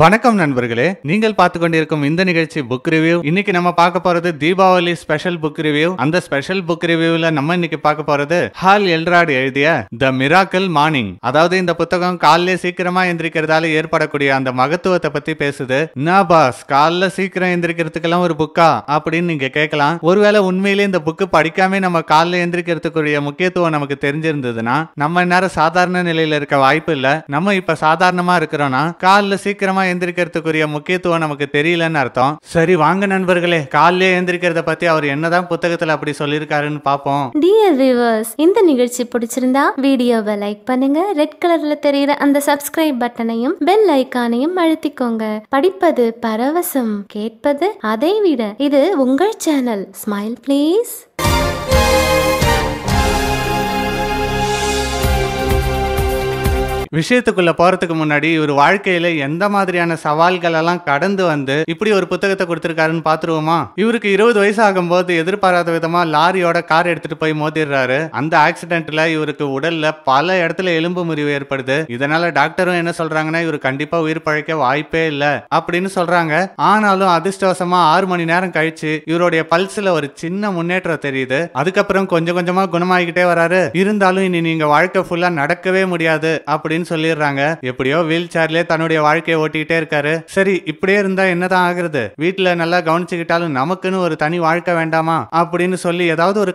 வணக்கம் நண்பர்களே நீங்கள் பார்த்து கொண்டிருக்கும் இந்த நிகழ்ச்சி புக் ரிவ்யூ இன்னைக்கு நம்ம பார்க்க போறது தீபாவளி ஸ்பெஷல் புக் ரிவ்யூ அந்த ஸ்பெஷல் புக் ரிவ்யூல நம்ம இன்னைக்கு பார்க்க போறது ஹால் எல்ராட் எழுதிய த மிராக்கல் மார்னிங் அதாவது இந்த புத்தகம் காலில சீக்கிரமா எந்திரிக்கிறதால ஏற்படக்கூடிய அந்த மகத்துவத்தை பத்தி பேசுது நான் பாஸ் காலைல சீக்கிரம் எந்திரிக்கிறதுக்கெல்லாம் ஒரு புக்கா அப்படின்னு நீங்க கேட்கலாம் ஒருவேளை உண்மையிலே இந்த புக்கு படிக்காம நம்ம காலைல எந்திரிக்கிறதுக்குரிய முக்கியத்துவம் நமக்கு தெரிஞ்சிருந்ததுன்னா நம்ம நேரம் சாதாரண நிலையில இருக்க வாய்ப்பு இல்ல நம்ம இப்ப சாதாரணமா இருக்கிறோம்னா காலைல சீக்கிரமா சீக்கிரமா எந்திரிக்கிறதுக்குரிய முக்கியத்துவம் நமக்கு தெரியலன்னு அர்த்தம் சரி வாங்க நண்பர்களே காலையே எந்திரிக்கிறத பத்தி அவர் என்னதான் புத்தகத்துல அப்படி சொல்லியிருக்காருன்னு பாப்போம் டியர் வியூவர்ஸ் இந்த நிகழ்ச்சி பிடிச்சிருந்தா வீடியோவை லைக் பண்ணுங்க ரெட் கலர்ல தெரியற அந்த சப்ஸ்கிரைப் பட்டனையும் பெல் ஐக்கானையும் அழுத்திக்கோங்க படிப்பது பரவசம் கேட்பது அதை விட இது உங்கள் சேனல் ஸ்மைல் ப்ளீஸ் விஷயத்துக்குள்ள போறதுக்கு முன்னாடி இவர் வாழ்க்கையில எந்த மாதிரியான சவால்கள் எல்லாம் கடந்து வந்து இப்படி ஒரு புத்தகத்தை கொடுத்திருக்காருன்னு பாத்துருவோமா இவருக்கு இருபது வயசு ஆகும் போது எதிர்பாராத விதமா லாரியோட கார் எடுத்துட்டு போய் மோதிடுறாரு அந்த ஆக்சிடென்ட்ல இவருக்கு உடல்ல பல இடத்துல எலும்பு முறிவு ஏற்படுது இதனால டாக்டரும் என்ன சொல்றாங்கன்னா இவர் கண்டிப்பா உயிர் பழைக்க வாய்ப்பே இல்ல அப்படின்னு சொல்றாங்க ஆனாலும் அதிர்ஷ்டவசமா ஆறு மணி நேரம் கழிச்சு இவருடைய பல்ஸ்ல ஒரு சின்ன முன்னேற்றம் தெரியுது அதுக்கப்புறம் கொஞ்சம் கொஞ்சமா குணமாகிக்கிட்டே வராரு இருந்தாலும் இனி நீங்க வாழ்க்கை ஃபுல்லா நடக்கவே முடியாது அப்படின்னு அப்படின்னு சொல்லிடுறாங்க எப்படியோ வீல் சேர்லயே தன்னுடைய வாழ்க்கையை இருக்காரு சரி இப்படியே இருந்தா என்னதான் ஆகுறது வீட்டுல நல்லா கவனிச்சுக்கிட்டாலும் நமக்குன்னு ஒரு தனி வாழ்க்கை வேண்டாமா அப்படின்னு சொல்லி ஏதாவது ஒரு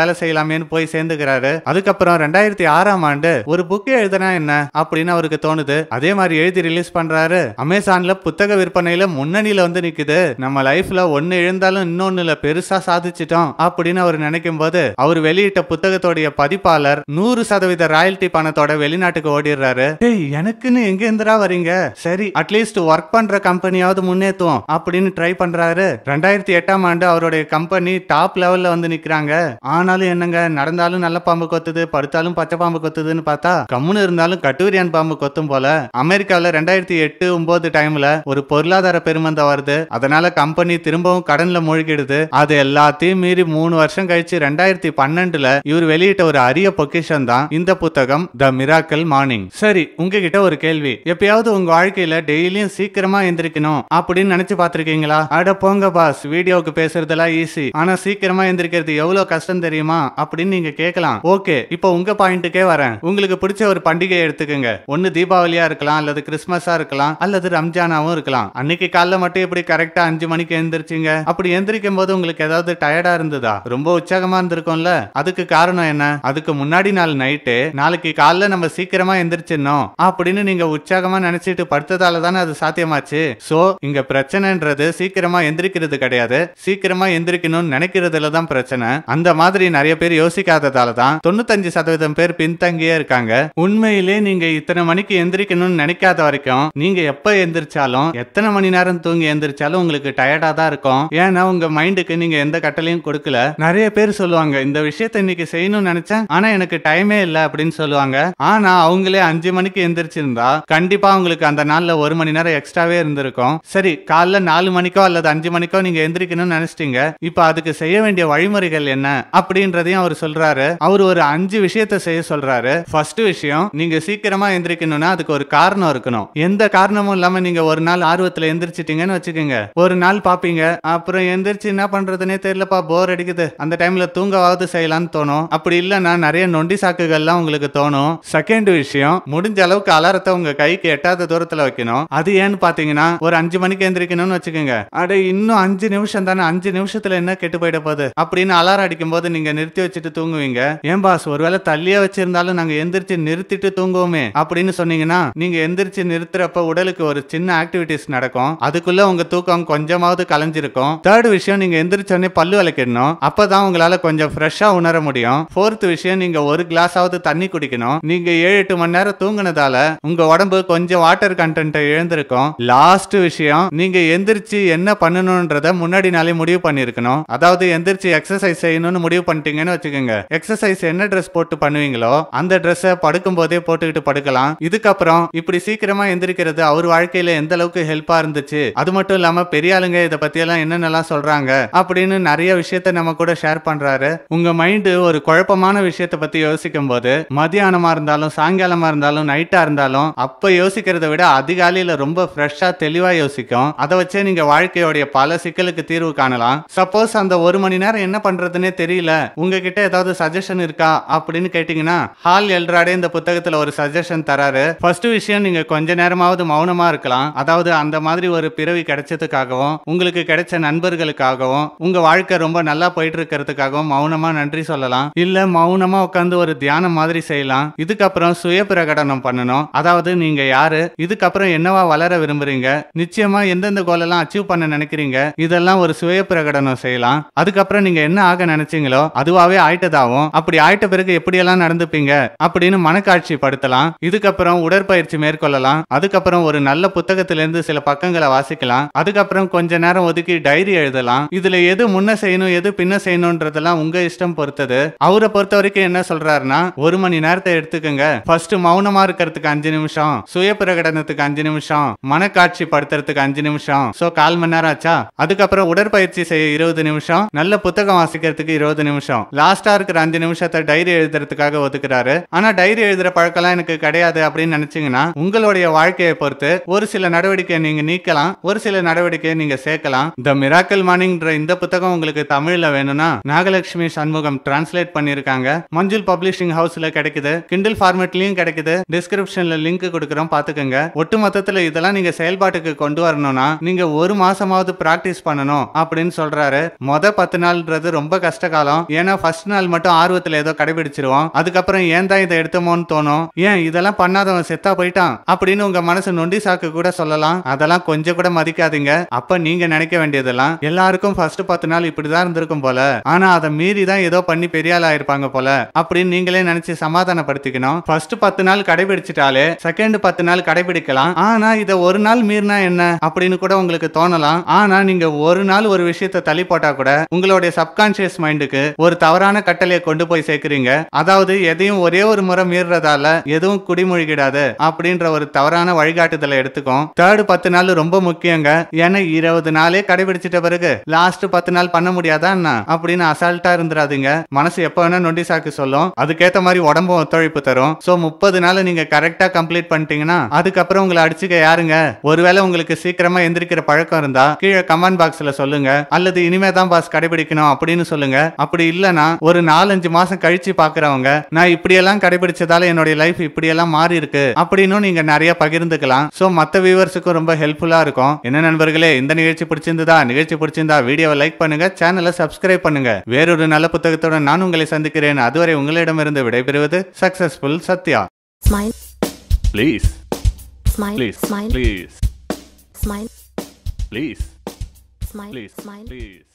வேலை செய்யலாமேன்னு போய் சேர்ந்துக்கிறாரு அதுக்கப்புறம் ரெண்டாயிரத்தி ஆறாம் ஆண்டு ஒரு எழுதுனா என்ன அப்படின்னு அவருக்கு தோணுது அதே மாதிரி எழுதி ரிலீஸ் பண்றாரு அமேசான்ல புத்தக விற்பனையில முன்னணியில வந்து நிக்குது நம்ம லைஃப்ல ஒன்னு எழுந்தாலும் இன்னொன்னுல பெருசா சாதிச்சிட்டோம் அப்படின்னு அவர் நினைக்கும் போது அவர் வெளியிட்ட புத்தகத்தோடைய பதிப்பாளர் நூறு சதவீத ராயல்டி பணத்தோட வெளிநாட்டுக்கு ஓடி சொல்லிடுறாரு டேய் எனக்குன்னு எங்க இருந்துடா வரீங்க சரி அட்லீஸ்ட் ஒர்க் பண்ற கம்பெனியாவது முன்னேத்துவோம் அப்படின்னு ட்ரை பண்றாரு ரெண்டாயிரத்தி எட்டாம் ஆண்டு அவருடைய கம்பெனி டாப் லெவல்ல வந்து நிக்கிறாங்க ஆனாலும் என்னங்க நடந்தாலும் நல்ல பாம்பு கொத்துது படுத்தாலும் பச்சை பாம்பு கொத்துதுன்னு பார்த்தா கம்முன்னு இருந்தாலும் கட்டூரியான் பாம்பு கொத்தும் போல அமெரிக்காவில் ரெண்டாயிரத்தி எட்டு ஒன்பது டைம்ல ஒரு பொருளாதார பெருமந்தம் வருது அதனால கம்பெனி திரும்பவும் கடன்ல மூழ்கிடுது அது எல்லாத்தையும் மீறி மூணு வருஷம் கழிச்சு ரெண்டாயிரத்தி பன்னெண்டுல இவர் வெளியிட்ட ஒரு அரிய பொக்கிஷன் தான் இந்த புத்தகம் த மிராக்கல் மார்னிங் சரி உங்ககிட்ட ஒரு கேள்வி எப்பயாவது உங்க வாழ்க்கையில டெய்லியும் சீக்கிரமா எந்திரிக்கணும் அப்படின்னு நினைச்சு பாத்திருக்கீங்களா அட போங்க பாஸ் வீடியோவுக்கு பேசுறதெல்லாம் ஈஸி ஆனா சீக்கிரமா எந்திரிக்கிறது எவ்வளவு கஷ்டம் தெரியுமா அப்படின்னு நீங்க கேட்கலாம் ஓகே இப்போ உங்க பாயிண்ட்டுக்கே வரேன் உங்களுக்கு பிடிச்ச ஒரு பண்டிகை எடுத்துக்கோங்க ஒன்னு தீபாவளியா இருக்கலாம் அல்லது கிறிஸ்மஸா இருக்கலாம் அல்லது ரம்ஜானாவும் இருக்கலாம் அன்னைக்கு காலைல மட்டும் எப்படி கரெக்டா அஞ்சு மணிக்கு எந்திரிச்சிங்க அப்படி எந்திரிக்கும் போது உங்களுக்கு ஏதாவது டயர்டா இருந்ததா ரொம்ப உற்சாகமா இருந்திருக்கும்ல அதுக்கு காரணம் என்ன அதுக்கு முன்னாடி நாள் நைட்டு நாளைக்கு காலைல நம்ம சீக்கிரமா எந்திரி வந்துருச்சினோம் அப்படின்னு நீங்க உற்சாகமா நினைச்சிட்டு படுத்ததால தானே அது சாத்தியமாச்சு சோ இங்க பிரச்சனைன்றது சீக்கிரமா எந்திரிக்கிறது கிடையாது சீக்கிரமா எந்திரிக்கணும்னு நினைக்கிறதுல தான் பிரச்சனை அந்த மாதிரி நிறைய பேர் யோசிக்காததால தான் தொண்ணூத்தஞ்சு சதவீதம் பேர் பின்தங்கியே இருக்காங்க உண்மையிலே நீங்க இத்தனை மணிக்கு எந்திரிக்கணும்னு நினைக்காத வரைக்கும் நீங்க எப்ப எந்திரிச்சாலும் எத்தனை மணி நேரம் தூங்கி எந்திரிச்சாலும் உங்களுக்கு டயர்டா தான் இருக்கும் ஏன்னா உங்க மைண்டுக்கு நீங்க எந்த கட்டளையும் கொடுக்கல நிறைய பேர் சொல்லுவாங்க இந்த விஷயத்தை இன்னைக்கு செய்யணும்னு நினைச்சேன் ஆனா எனக்கு டைமே இல்லை அப்படின்னு சொல்லுவாங்க ஆனா அவங்களே அஞ்சு மணிக்கு எந்திரிச்சிருந்தா கண்டிப்பா உங்களுக்கு அந்த நாள்ல ஒரு மணி நேரம் எக்ஸ்ட்ராவே இருந்திருக்கும் சரி காலைல நாலு மணிக்கோ அல்லது அஞ்சு மணிக்கோ நீங்க எந்திரிக்கணும்னு நினைச்சிட்டீங்க இப்ப அதுக்கு செய்ய வேண்டிய வழிமுறைகள் என்ன அப்படின்றதையும் அவர் சொல்றாரு அவர் ஒரு அஞ்சு விஷயத்த செய்ய சொல்றாரு ஃபர்ஸ்ட் விஷயம் நீங்க சீக்கிரமா எந்திரிக்கணும்னா அதுக்கு ஒரு காரணம் இருக்கணும் எந்த காரணமும் இல்லாம நீங்க ஒரு நாள் ஆர்வத்துல எந்திரிச்சிட்டீங்கன்னு வச்சுக்கோங்க ஒரு நாள் பாப்பீங்க அப்புறம் எந்திரிச்சு என்ன பண்றதுன்னே தெரியலப்பா போர் அடிக்குது அந்த டைம்ல தூங்கவாவது செய்யலாம்னு தோணும் அப்படி இல்லைன்னா நிறைய நொண்டி சாக்குகள்லாம் உங்களுக்கு தோணும் செகண்ட் விஷயம் வைக்கணும் முடிஞ்ச அளவுக்கு அலாரத்தை உங்க கைக்கு எட்டாத தூரத்துல வைக்கணும் அது ஏன்னு பாத்தீங்கன்னா ஒரு அஞ்சு மணிக்கு எந்திரிக்கணும்னு வச்சுக்கோங்க அட இன்னும் அஞ்சு நிமிஷம் தானே அஞ்சு நிமிஷத்துல என்ன கெட்டு போயிட போகுது அப்படின்னு அலாரம் அடிக்கும் போது நீங்க நிறுத்தி வச்சுட்டு தூங்குவீங்க ஏன் பாஸ் ஒருவேளை தள்ளியே வச்சிருந்தாலும் நாங்க எந்திரிச்சு நிறுத்திட்டு தூங்குவோமே அப்படின்னு சொன்னீங்கன்னா நீங்க எந்திரிச்சு நிறுத்துறப்ப உடலுக்கு ஒரு சின்ன ஆக்டிவிட்டிஸ் நடக்கும் அதுக்குள்ள உங்க தூக்கம் கொஞ்சமாவது கலைஞ்சிருக்கும் தேர்ட் விஷயம் நீங்க எந்திரிச்சோடனே பல்லு விளக்கிடணும் அப்பதான் உங்களால கொஞ்சம் ஃப்ரெஷ்ஷா உணர முடியும் ஃபோர்த் விஷயம் நீங்க ஒரு கிளாஸாவது தண்ணி குடிக்கணும் நீங்க ஏழு எட்டு மணி நேரம் நேரம் தூங்குனதால உங்க உடம்பு கொஞ்சம் வாட்டர் கண்டென்ட்டை இழந்திருக்கும் லாஸ்ட் விஷயம் நீங்க எந்திரிச்சு என்ன பண்ணணும்ன்றத முன்னாடி நாளே முடிவு பண்ணிருக்கணும் அதாவது எந்திரிச்சு எக்ஸசைஸ் செய்யணும்னு முடிவு பண்ணிட்டீங்கன்னு வச்சுக்கோங்க எக்ஸசைஸ் என்ன ட்ரெஸ் போட்டு பண்ணுவீங்களோ அந்த ட்ரெஸ்ஸை படுக்கும் போதே போட்டுக்கிட்டு படுக்கலாம் இதுக்கப்புறம் இப்படி சீக்கிரமா எந்திரிக்கிறது அவர் வாழ்க்கையில எந்த அளவுக்கு ஹெல்ப்பா இருந்துச்சு அது மட்டும் இல்லாம பெரிய ஆளுங்க இதை பத்தி எல்லாம் என்னென்னலாம் சொல்றாங்க அப்படின்னு நிறைய விஷயத்த நம்ம கூட ஷேர் பண்றாரு உங்க மைண்டு ஒரு குழப்பமான விஷயத்த பத்தி யோசிக்கும் போது மதியானமா இருந்தாலும் சாயங்காலமா விஷயமா இருந்தாலும் நைட்டா இருந்தாலும் அப்ப யோசிக்கிறத விட அதிகாலையில ரொம்ப ஃப்ரெஷ்ஷா தெளிவா யோசிக்கும் அதை வச்சே நீங்க வாழ்க்கையோடைய பல சிக்கலுக்கு தீர்வு காணலாம் சப்போஸ் அந்த ஒரு மணி நேரம் என்ன பண்றதுன்னே தெரியல உங்ககிட்ட ஏதாவது சஜஷன் இருக்கா அப்படின்னு கேட்டீங்கன்னா ஹால் எல்ராடே இந்த புத்தகத்துல ஒரு சஜஷன் தராரு ஃபர்ஸ்ட் விஷயம் நீங்க கொஞ்ச நேரமாவது மௌனமா இருக்கலாம் அதாவது அந்த மாதிரி ஒரு பிறவி கிடைச்சதுக்காகவும் உங்களுக்கு கிடைச்ச நண்பர்களுக்காகவும் உங்க வாழ்க்கை ரொம்ப நல்லா போயிட்டு இருக்கிறதுக்காகவும் மௌனமா நன்றி சொல்லலாம் இல்ல மௌனமா உட்காந்து ஒரு தியானம் மாதிரி செய்யலாம் இதுக்கப்புறம் சுய பிரகடனம் பண்ணணும் அதாவது நீங்க யாரு இதுக்கப்புறம் என்னவா வளர விரும்புறீங்க நிச்சயமா எந்தெந்த கோலெல்லாம் அச்சீவ் பண்ண நினைக்கிறீங்க இதெல்லாம் ஒரு சுய பிரகடனம் செய்யலாம் அதுக்கப்புறம் நீங்க என்ன ஆக நினைச்சீங்களோ அதுவாவே ஆயிட்டதாகும் அப்படி ஆயிட்ட பிறகு எப்படி எல்லாம் நடந்துப்பீங்க அப்படின்னு மனக்காட்சி படுத்தலாம் இதுக்கப்புறம் உடற்பயிற்சி மேற்கொள்ளலாம் அதுக்கப்புறம் ஒரு நல்ல புத்தகத்திலிருந்து சில பக்கங்களை வாசிக்கலாம் அதுக்கப்புறம் கொஞ்ச நேரம் ஒதுக்கி டைரி எழுதலாம் இதுல எது முன்ன செய்யணும் எது பின்ன செய்யணும்ன்றதெல்லாம் உங்க இஷ்டம் பொறுத்தது அவரை பொறுத்த வரைக்கும் என்ன சொல்றாருன்னா ஒரு மணி நேரத்தை எடுத்துக்கங்க ஃபர்ஸ்ட் மௌனமா இருக்கிறதுக்கு அஞ்சு நிமிஷம் சுய பிரகடனத்துக்கு அஞ்சு நிமிஷம் மனக்காட்சி படுத்துறதுக்கு அஞ்சு நிமிஷம் சோ கால் மணி நேரம் ஆச்சா அதுக்கப்புறம் உடற்பயிற்சி செய்ய இருபது நிமிஷம் நல்ல புத்தகம் வாசிக்கிறதுக்கு இருபது நிமிஷம் லாஸ்டா இருக்கிற அஞ்சு நிமிஷத்தை டைரி எழுதுறதுக்காக ஒதுக்குறாரு ஆனா டைரி எழுதுற பழக்கம் எனக்கு கிடையாது அப்படின்னு நினைச்சீங்கன்னா உங்களுடைய வாழ்க்கையை பொறுத்து ஒரு சில நடவடிக்கையை நீங்க நீக்கலாம் ஒரு சில நடவடிக்கையை நீங்க சேர்க்கலாம் த மிராக்கல் மார்னிங்ன்ற இந்த புத்தகம் உங்களுக்கு தமிழ்ல வேணும்னா நாகலட்சுமி சண்முகம் டிரான்ஸ்லேட் பண்ணிருக்காங்க மஞ்சுள் பப்ளிஷிங் ஹவுஸ்ல கிடைக்குது கிண்டில் ஃபார்மேட்லயும் கிடைக்குது கிடைக்குது டிஸ்கிரிப்ஷன்ல லிங்க் கொடுக்குறோம் பாத்துக்கோங்க ஒட்டு மொத்தத்துல இதெல்லாம் நீங்க செயல்பாட்டுக்கு கொண்டு வரணும்னா நீங்க ஒரு மாசமாவது பிராக்டிஸ் பண்ணணும் அப்படின்னு சொல்றாரு மொத பத்து நாள்ன்றது ரொம்ப கஷ்ட காலம் ஏன்னா ஃபர்ஸ்ட் நாள் மட்டும் ஆர்வத்துல ஏதோ கடைபிடிச்சிருவோம் அதுக்கப்புறம் ஏன் தான் இதை எடுத்தோமோன்னு தோணும் ஏன் இதெல்லாம் பண்ணாதவன் செத்தா போயிட்டான் அப்படின்னு உங்க மனசு நொண்டி சாக்கு கூட சொல்லலாம் அதெல்லாம் கொஞ்சம் கூட மதிக்காதீங்க அப்ப நீங்க நினைக்க வேண்டியதெல்லாம் எல்லாருக்கும் ஃபர்ஸ்ட் பத்து நாள் இப்படிதான் இருந்திருக்கும் போல ஆனா அதை மீறி தான் ஏதோ பண்ணி பெரிய ஆள் ஆயிருப்பாங்க போல அப்படின்னு நீங்களே நினைச்சு சமாதானப்படுத்திக்கணும் ஃபர்ஸ்ட் பத்து நாள் கடைபிடிச்சிட்டாலே செகண்ட் பத்து நாள் கடைபிடிக்கலாம் ஆனா இதை ஒரு நாள் மீறினா என்ன அப்படின்னு கூட உங்களுக்கு தோணலாம் ஆனா நீங்க ஒரு நாள் ஒரு விஷயத்த தள்ளி போட்டா கூட உங்களுடைய சப்கான்சியஸ் மைண்டுக்கு ஒரு தவறான கட்டளையை கொண்டு போய் சேர்க்கிறீங்க அதாவது எதையும் ஒரே ஒரு முறை மீறதால எதுவும் குடிமொழிகிடாது அப்படின்ற ஒரு தவறான வழிகாட்டுதலை எடுத்துக்கும் தேர்டு பத்து நாள் ரொம்ப முக்கியங்க ஏன்னா இருபது நாளே கடைபிடிச்சிட்ட பிறகு லாஸ்ட் பத்து நாள் பண்ண முடியாதா என்ன அப்படின்னு அசால்ட்டா இருந்துடாதீங்க மனசு எப்ப வேணா நொண்டி சாக்கு சொல்லும் அதுக்கேற்ற மாதிரி உடம்பு ஒத்துழைப்பு தரும் சோ முப்பது முப்பது நாள் நீங்க கரெக்டா கம்ப்ளீட் பண்ணிட்டீங்கன்னா அதுக்கப்புறம் உங்களை அடிச்சுக்க யாருங்க ஒருவேளை உங்களுக்கு சீக்கிரமா எந்திரிக்கிற பழக்கம் இருந்தா கீழே கமெண்ட் பாக்ஸ்ல சொல்லுங்க அல்லது இனிமே தான் பாஸ் கடைபிடிக்கணும் அப்படின்னு சொல்லுங்க அப்படி இல்லனா ஒரு நாலஞ்சு மாசம் கழிச்சு பாக்குறவங்க நான் இப்படியெல்லாம் கடைபிடிச்சதால என்னுடைய லைஃப் இப்படியெல்லாம் மாறி இருக்கு அப்படின்னு நீங்க நிறைய பகிர்ந்துக்கலாம் சோ மத்த வியூவர்ஸுக்கும் ரொம்ப ஹெல்ப்ஃபுல்லா இருக்கும் என்ன நண்பர்களே இந்த நிகழ்ச்சி பிடிச்சிருந்ததா நிகழ்ச்சி பிடிச்சிருந்தா வீடியோவை லைக் பண்ணுங்க சேனலை சப்ஸ்கிரைப் பண்ணுங்க வேறொரு நல்ல புத்தகத்துடன் நான் உங்களை சந்திக்கிறேன் அதுவரை உங்களிடமிருந்து விடைபெறுவது successful Sathya Smile. Please. Smile. Please. Smile. Please. Smile. Please. Smile. Please. Smile. Please.